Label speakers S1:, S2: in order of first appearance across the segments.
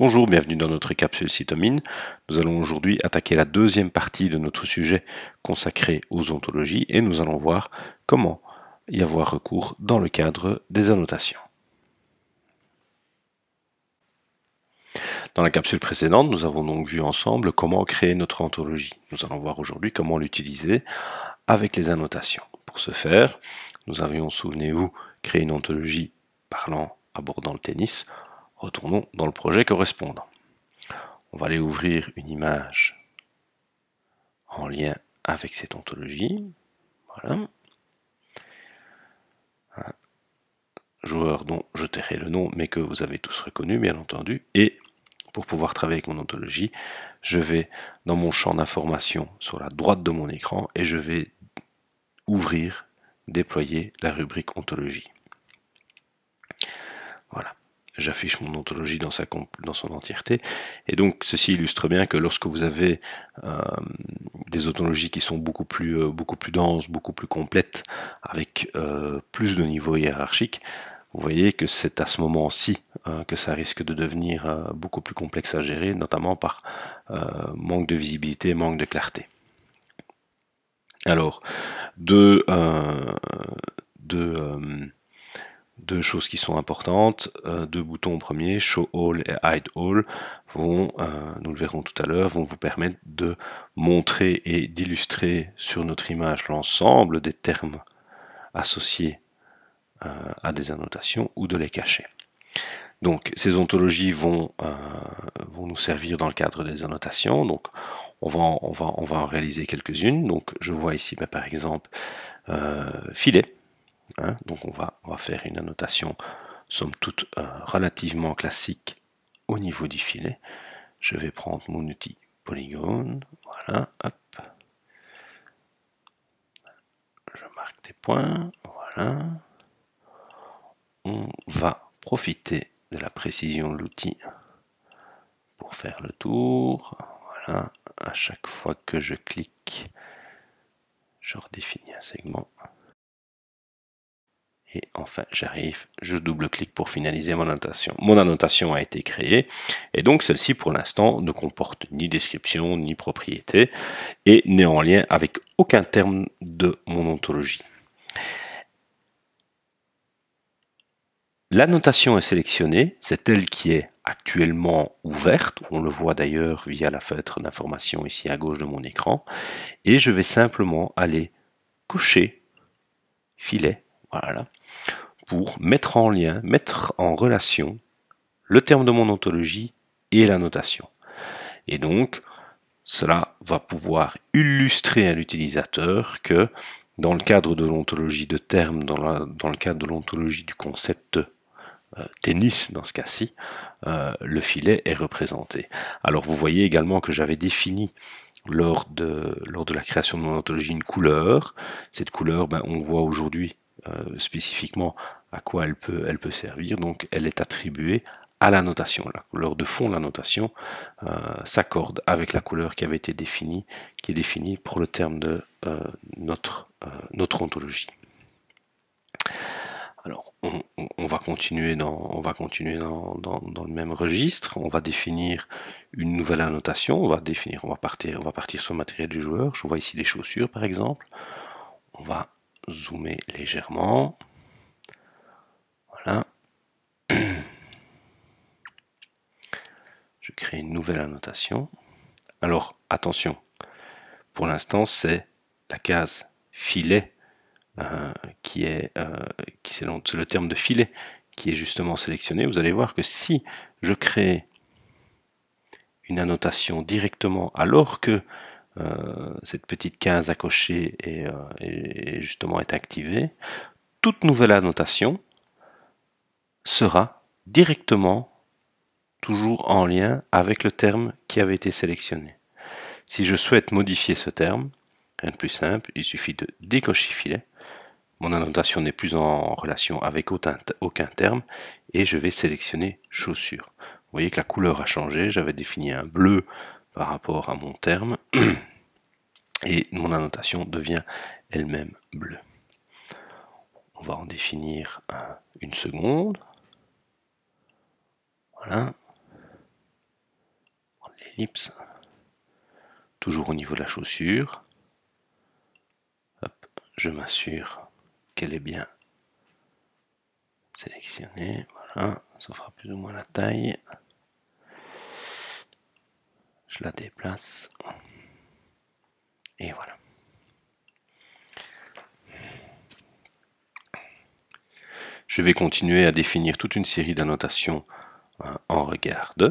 S1: Bonjour, bienvenue dans notre capsule cytomine. Nous allons aujourd'hui attaquer la deuxième partie de notre sujet consacré aux ontologies et nous allons voir comment y avoir recours dans le cadre des annotations. Dans la capsule précédente, nous avons donc vu ensemble comment créer notre ontologie. Nous allons voir aujourd'hui comment l'utiliser avec les annotations. Pour ce faire, nous avions, souvenez-vous, créé une ontologie parlant abordant le tennis Retournons dans le projet correspondant. On va aller ouvrir une image en lien avec cette ontologie. Voilà. joueur dont je tairai le nom, mais que vous avez tous reconnu, bien entendu. Et pour pouvoir travailler avec mon ontologie, je vais dans mon champ d'information sur la droite de mon écran et je vais ouvrir, déployer la rubrique ontologie. Voilà j'affiche mon ontologie dans, sa dans son entièreté. Et donc ceci illustre bien que lorsque vous avez euh, des ontologies qui sont beaucoup plus, euh, beaucoup plus denses, beaucoup plus complètes, avec euh, plus de niveaux hiérarchiques, vous voyez que c'est à ce moment-ci hein, que ça risque de devenir beaucoup plus complexe à gérer, notamment par manque de visibilité, manque de clarté. Alors, deux, deux deux choses qui sont importantes, euh, deux boutons au premier, Show All et Hide All, vont, euh, nous le verrons tout à l'heure, vont vous permettre de montrer et d'illustrer sur notre image l'ensemble des termes associés euh, à des annotations ou de les cacher. Donc ces ontologies vont, vont nous servir dans le cadre des annotations, donc on va, on va, on va en réaliser quelques-unes. Donc je vois ici ben, par exemple filet, Hein. Donc on va, faire une annotation somme toute euh, relativement classique au niveau du filet. Je vais prendre mon outil polygone, voilà, hop. Je marque des points, voilà. On va profiter de la précision de l'outil pour faire le tour. Voilà, à chaque fois que je clique, je redéfinis un segment et enfin, j'arrive, je double-clique pour finaliser mon annotation. Mon annotation a été créée, et donc celle-ci, pour l'instant, ne comporte ni description, ni propriété, et n'est en lien avec aucun terme de mon ontologie. L'annotation est sélectionnée, c'est elle qui est actuellement ouverte, on le voit d'ailleurs via la fenêtre d'information ici à gauche de mon écran, et je vais simplement aller cocher filet voilà. Pour mettre en lien, mettre en relation le terme de mon ontologie et la notation. Et donc, cela va pouvoir illustrer à l'utilisateur que dans le cadre de l'ontologie de termes, dans, le cadre de l'ontologie du concept euh, tennis dans ce cas-ci, euh, le filet est représenté. Alors vous voyez également que j'avais défini lors de, la création de mon ontologie, une couleur. Cette couleur, ben, on voit aujourd'hui euh, spécifiquement à quoi elle peut, servir. Donc elle est attribuée à la notation. La couleur de fond de la notation euh, s'accorde avec la couleur qui avait été définie, qui est définie pour le terme de euh, notre ontologie. Alors, on, va continuer, dans, on va continuer dans, le même registre. On va définir une nouvelle annotation. On va définir, on va partir, on va partir sur le matériel du joueur. Je vois ici les chaussures, par exemple. On va zoomer légèrement. Voilà. Je crée une nouvelle annotation. Alors, attention. Pour l'instant, c'est la case filet euh, qui est, euh, qui le terme de filet qui est justement sélectionné, vous allez voir que si je crée une annotation directement alors que euh, cette petite case à cocher est, justement est activée, toute nouvelle annotation sera directement toujours en lien avec le terme qui avait été sélectionné. Si je souhaite modifier ce terme, rien de plus simple, il suffit de décocher filet mon annotation n'est plus en relation avec aucun, terme et je vais sélectionner chaussure. Vous voyez que la couleur a changé, j'avais défini un bleu par rapport à mon terme et mon annotation devient elle-même bleue. On va en définir une seconde. Voilà. L'ellipse. Toujours au niveau de la chaussure. je m'assure qu'elle est bien sélectionnée. Voilà, ça fera plus ou moins la taille. Je la déplace. Et voilà. Je vais continuer à définir toute une série d'annotations hein, en regard de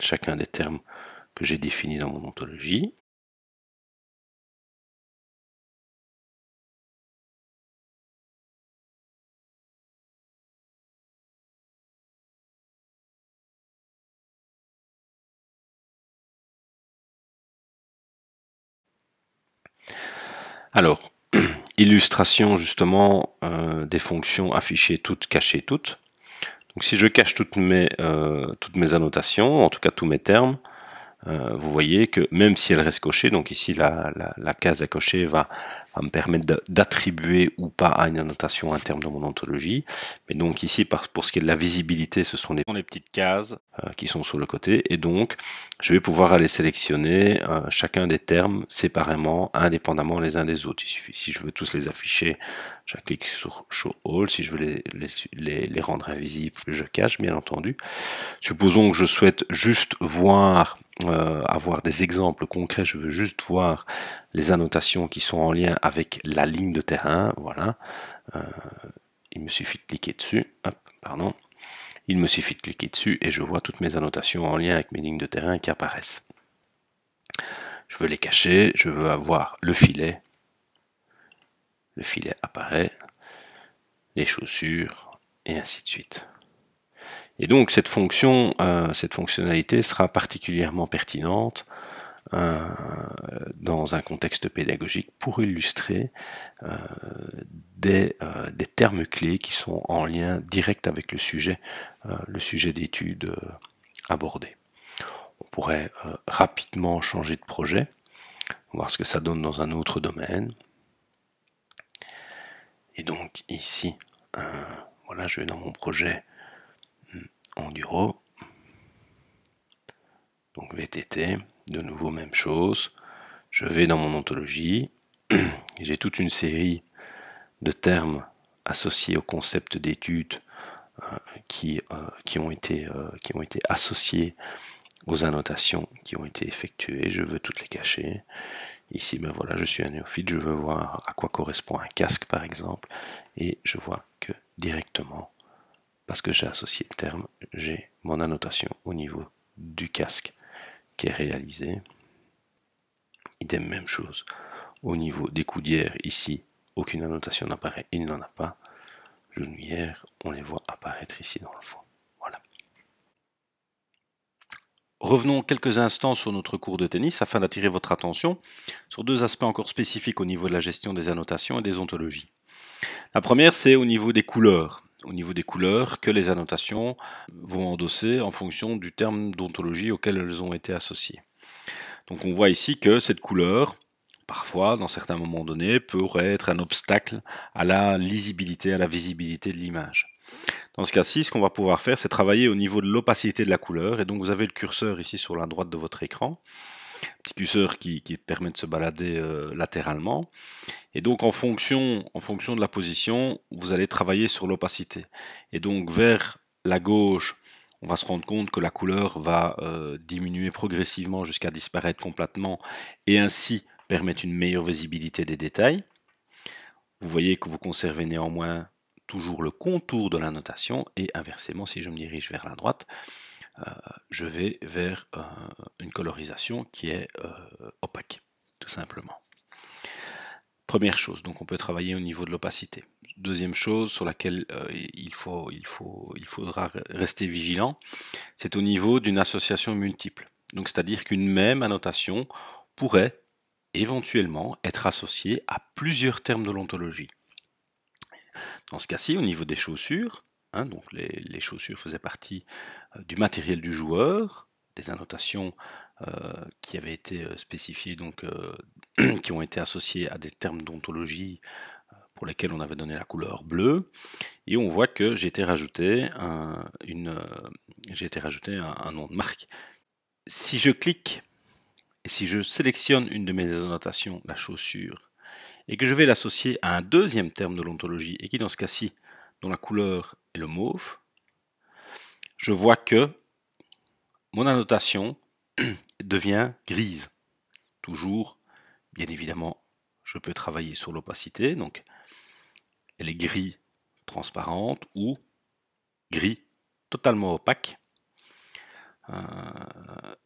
S1: chacun des termes que j'ai définis dans mon ontologie. Alors, illustration justement euh, des fonctions affichées toutes, cachées toutes. Donc si je cache toutes mes, euh, toutes mes annotations, en tout cas tous mes termes, euh, vous voyez que même si elle reste cochée, donc ici la, case à cocher va, me permettre d'attribuer ou pas à une annotation un terme de mon anthologie, Mais donc ici, pour ce qui est de la visibilité, ce sont les, petites cases euh, qui sont sur le côté. Et donc, je vais pouvoir aller sélectionner euh, chacun des termes séparément, indépendamment les uns des autres. Il suffit, si je veux tous les afficher je clique sur Show All si je veux les, rendre invisibles, je cache bien entendu. Supposons que je souhaite juste voir, euh, avoir des exemples concrets, je veux juste voir les annotations qui sont en lien avec la ligne de terrain, voilà. Euh, il me suffit de cliquer dessus, pardon. Il me suffit de cliquer dessus et je vois toutes mes annotations en lien avec mes lignes de terrain qui apparaissent. Je veux les cacher, je veux avoir le filet, le filet apparaît, les chaussures, et ainsi de suite. Et donc cette fonction, euh, cette fonctionnalité sera particulièrement pertinente euh, dans un contexte pédagogique pour illustrer euh, des, termes clés qui sont en lien direct avec le sujet, le sujet d'étude abordé. On pourrait rapidement changer de projet, voir ce que ça donne dans un autre domaine, et donc ici, euh, voilà, je vais dans mon projet hmm, enduro. Donc VTT, de nouveau même chose. Je vais dans mon ontologie. J'ai toute une série de termes associés au concept d'étude euh, qui, euh, qui, ont qui ont été associés aux annotations qui ont été effectuées. Je veux toutes les cacher. Ici, ben voilà, je suis un néophyte, je veux voir à quoi correspond un casque par exemple, et je vois que directement, parce que j'ai associé le terme, j'ai mon annotation au niveau du casque qui est réalisé. Idem, même chose. Au niveau des coudières, ici, aucune annotation n'apparaît, il n'en a pas. Genouillères, on les voit apparaître ici dans le fond. Revenons quelques instants sur notre cours de tennis afin d'attirer votre attention sur deux aspects encore spécifiques au niveau de la gestion des annotations et des ontologies. La première, c'est au niveau des couleurs. Au niveau des couleurs que les annotations vont endosser en fonction du terme d'ontologie auquel elles ont été associées. Donc on voit ici que cette couleur, parfois, dans certains moments donnés, pourrait être un obstacle à la lisibilité, à la visibilité de l'image. Dans ce cas-ci, ce qu'on va pouvoir faire, c'est travailler au niveau de l'opacité de la couleur. Et donc vous avez le curseur ici sur la droite de votre écran, petit curseur qui, permet de se balader euh, latéralement. Et donc en fonction, en fonction de la position, vous allez travailler sur l'opacité. Et donc vers la gauche, on va se rendre compte que la couleur va euh, diminuer progressivement jusqu'à disparaître complètement et ainsi permettre une meilleure visibilité des détails. Vous voyez que vous conservez néanmoins toujours le contour de la notation et inversement si je me dirige vers la droite euh, je vais vers euh, une colorisation qui est euh, opaque tout simplement première chose donc on peut travailler au niveau de l'opacité deuxième chose sur laquelle il, faut, il, faut, il faudra rester vigilant c'est au niveau d'une association multiple donc c'est à dire qu'une même annotation pourrait éventuellement être associée à plusieurs termes de l'ontologie dans ce cas-ci, au niveau des chaussures, hein, les, chaussures faisaient partie euh, du matériel du joueur, des annotations euh, qui avaient été euh, spécifiées, qui ont été associées à des termes d'ontologie pour lesquels on avait donné la couleur bleue. Et on voit que j'ai été rajouté un nom de marque. Si je clique et si je sélectionne une de mes annotations, la chaussure, et que je vais l'associer à un deuxième terme de l'ontologie, et qui dans ce cas-ci, dont la couleur est le mauve, je vois que mon annotation devient grise. Toujours, bien évidemment, je peux travailler sur l'opacité, donc elle est gris transparente ou gris totalement opaque. Euh,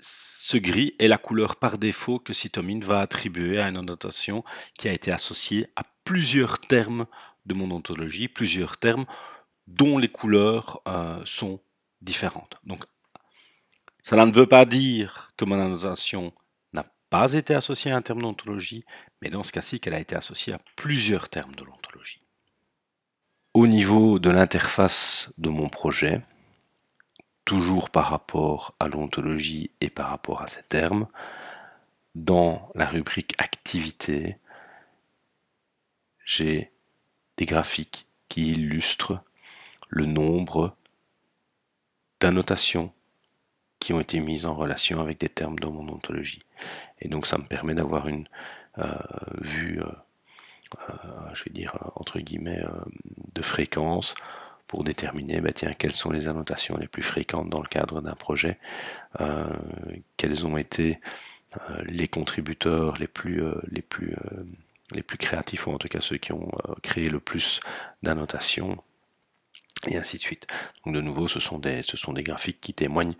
S1: ce gris est la couleur par défaut que Cytomine va attribuer à une annotation qui a été associée à plusieurs termes de mon ontologie, plusieurs termes dont les couleurs euh, sont différentes. Donc, cela ne veut pas dire que mon annotation n'a pas été associée à un terme d'ontologie, mais dans ce cas-ci qu'elle a été associée à plusieurs termes de l'ontologie. Au niveau de l'interface de mon projet, toujours par rapport à l'ontologie et par rapport à ces termes, dans la rubrique activité, j'ai des graphiques qui illustrent le nombre d'annotations qui ont été mises en relation avec des termes dans mon ontologie. Et donc ça me permet d'avoir une euh, vue, euh, euh, je vais dire, entre guillemets, de fréquence pour déterminer bah, tiens, quelles sont les annotations les plus fréquentes dans le cadre d'un projet, euh, quels ont été euh, les contributeurs euh, les plus, créatifs, ou en tout cas ceux qui ont créé le plus d'annotations, et ainsi de suite. Donc de nouveau, ce sont des graphiques qui témoignent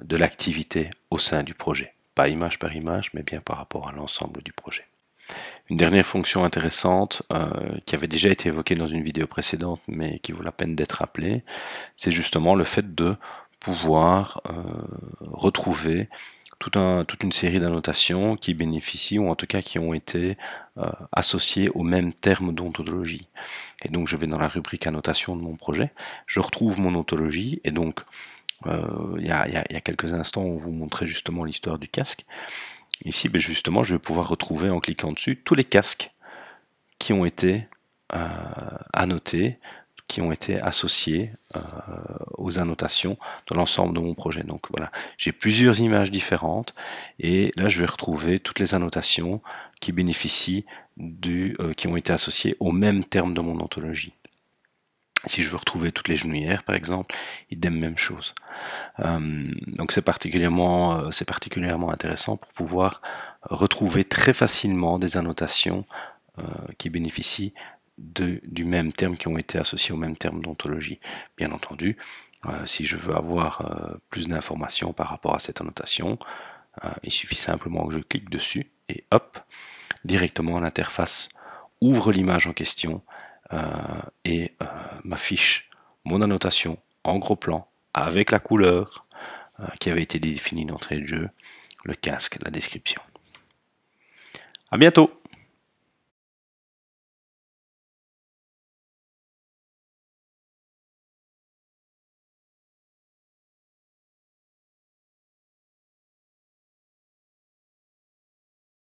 S1: de l'activité au sein du projet. Pas image par image, mais bien par rapport à l'ensemble du projet. Une dernière fonction intéressante euh, qui avait déjà été évoquée dans une vidéo précédente mais qui vaut la peine d'être rappelée, c'est justement le fait de pouvoir euh, retrouver un, toute une série d'annotations qui bénéficient, ou en tout cas qui ont été euh, associées au même terme d'ontologie. Et donc je vais dans la rubrique annotation de mon projet, je retrouve mon ontologie, et donc il y, a, y a quelques instants on vous montrait justement l'histoire du casque. Ici, ben, justement, je vais pouvoir retrouver en cliquant dessus tous les casques qui ont été euh, annotés, qui ont été associés euh, aux annotations de l'ensemble de mon projet. Donc voilà, j'ai plusieurs images différentes et là je vais retrouver toutes les annotations qui bénéficient du, euh, qui ont été associées au même terme de mon anthologie. Si je veux retrouver toutes les genouillères, par exemple, idem même chose. Euh, donc c'est particulièrement, euh, particulièrement intéressant pour pouvoir retrouver très facilement des annotations euh, qui bénéficient de, du même terme, qui ont été associés au même terme d'ontologie. Bien entendu, si je veux avoir plus d'informations par rapport à cette annotation, il suffit simplement que je clique dessus et hop, directement l'interface ouvre l'image en question et affiche mon annotation en gros plan, avec la couleur euh, qui avait été définie d'entrée de jeu, le casque, la description. À bientôt